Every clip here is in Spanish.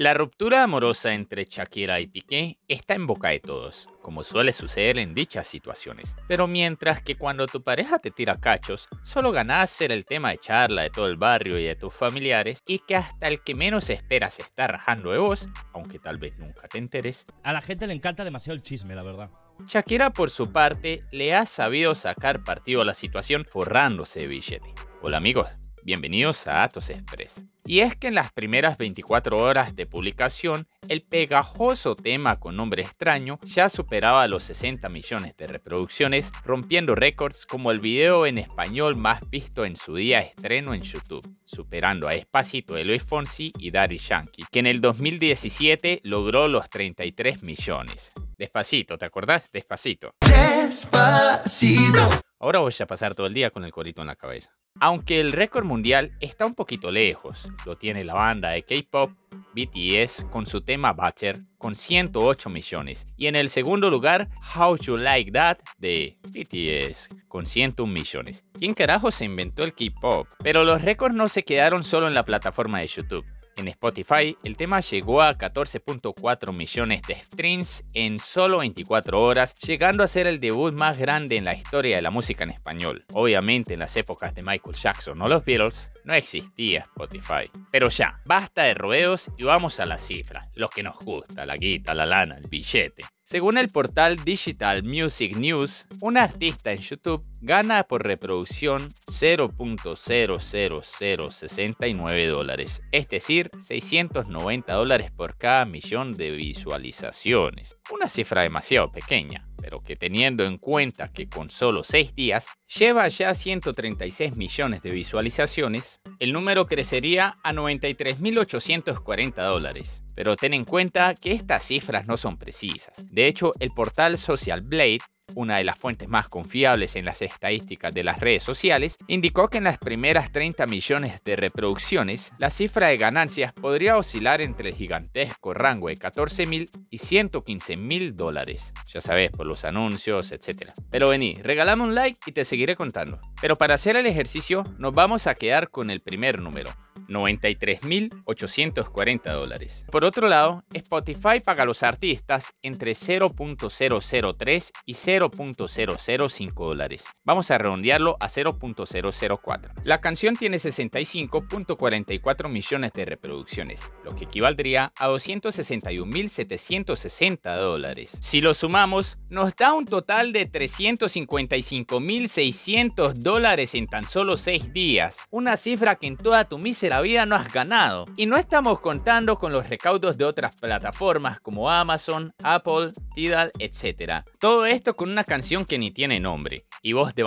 La ruptura amorosa entre Shakira y Piqué está en boca de todos, como suele suceder en dichas situaciones. Pero mientras que cuando tu pareja te tira cachos, solo ganas ser el tema de charla de todo el barrio y de tus familiares, y que hasta el que menos esperas está rajando de vos, aunque tal vez nunca te enteres. A la gente le encanta demasiado el chisme, la verdad. Shakira, por su parte, le ha sabido sacar partido a la situación forrándose de billete. Hola amigos, Bienvenidos a Atos Express. Y es que en las primeras 24 horas de publicación, el pegajoso tema con nombre extraño ya superaba los 60 millones de reproducciones, rompiendo récords como el video en español más visto en su día de estreno en YouTube, superando a Espacito de Luis Fonsi y Daddy Yankee, que en el 2017 logró los 33 millones. Despacito, ¿te acordás? Despacito. Despacito. Ahora voy a pasar todo el día con el corito en la cabeza. Aunque el récord mundial está un poquito lejos, lo tiene la banda de K-pop BTS con su tema Butter con 108 millones y en el segundo lugar How You Like That de BTS con 101 millones. ¿Quién carajo se inventó el K-pop? Pero los récords no se quedaron solo en la plataforma de YouTube. En Spotify, el tema llegó a 14.4 millones de streams en solo 24 horas, llegando a ser el debut más grande en la historia de la música en español. Obviamente en las épocas de Michael Jackson o los Beatles no existía Spotify. Pero ya, basta de rodeos y vamos a las cifras, los que nos gusta, la guita, la lana, el billete. Según el portal Digital Music News, un artista en YouTube gana por reproducción 0.00069 dólares, es decir, 690 dólares por cada millón de visualizaciones, una cifra demasiado pequeña pero que teniendo en cuenta que con solo 6 días lleva ya 136 millones de visualizaciones, el número crecería a 93.840 dólares. Pero ten en cuenta que estas cifras no son precisas. De hecho, el portal Social Blade una de las fuentes más confiables en las estadísticas de las redes sociales, indicó que en las primeras 30 millones de reproducciones, la cifra de ganancias podría oscilar entre el gigantesco rango de 14.000 y 115.000 dólares. Ya sabes, por los anuncios, etc. Pero vení, regalame un like y te seguiré contando. Pero para hacer el ejercicio, nos vamos a quedar con el primer número. 93.840 dólares. Por otro lado, Spotify paga a los artistas entre 0.003 y 0.005 dólares. Vamos a redondearlo a 0.004. La canción tiene 65.44 millones de reproducciones, lo que equivaldría a 261.760 dólares. Si lo sumamos, nos da un total de 355.600 dólares en tan solo 6 días, una cifra que en toda tu mísera vida no has ganado. Y no estamos contando con los recaudos de otras plataformas como Amazon, Apple, Tidal, etc. Todo esto con una canción que ni tiene nombre, y vos te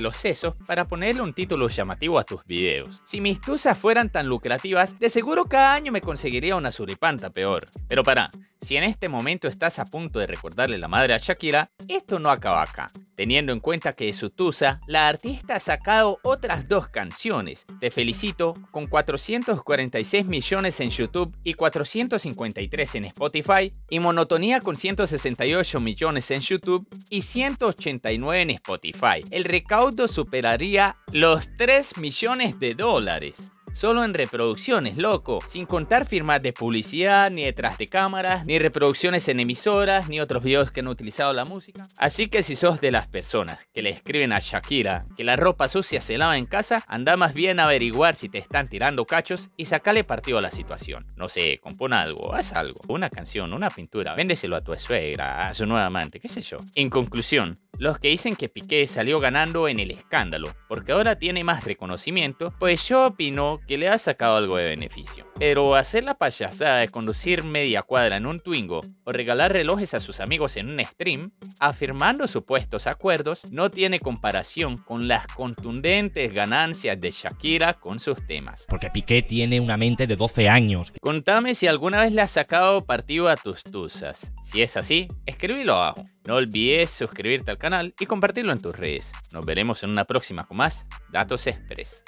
los sesos para ponerle un título llamativo a tus videos. Si mis tusas fueran tan lucrativas, de seguro cada año me conseguiría una suripanta peor. Pero pará, si en este momento estás a punto de recordarle la madre a Shakira, esto no acaba acá. Teniendo en cuenta que de su tusa, la artista ha sacado otras dos canciones, Te Felicito, con 446 millones en YouTube y 453 en Spotify, y Monotonía con 168 millones en YouTube y 189 en Spotify. El recaudo superaría los 3 millones de dólares solo en reproducciones, loco. Sin contar firmas de publicidad, ni detrás de cámaras, ni reproducciones en emisoras, ni otros videos que han utilizado la música. Así que si sos de las personas que le escriben a Shakira que la ropa sucia se lava en casa, anda más bien a averiguar si te están tirando cachos y sacale partido a la situación. No sé, compón algo, haz algo, una canción, una pintura, véndeselo a tu suegra, a su nueva amante, qué sé yo. En conclusión, los que dicen que Piqué salió ganando en el escándalo, porque ahora tiene más reconocimiento, pues yo opino que le ha sacado algo de beneficio. Pero hacer la payasada de conducir media cuadra en un Twingo o regalar relojes a sus amigos en un stream, afirmando supuestos acuerdos, no tiene comparación con las contundentes ganancias de Shakira con sus temas. Porque Piqué tiene una mente de 12 años. Contame si alguna vez le has sacado partido a tus tusas. Si es así, escríbelo abajo. No olvides suscribirte al canal y compartirlo en tus redes. Nos veremos en una próxima con más Datos Express.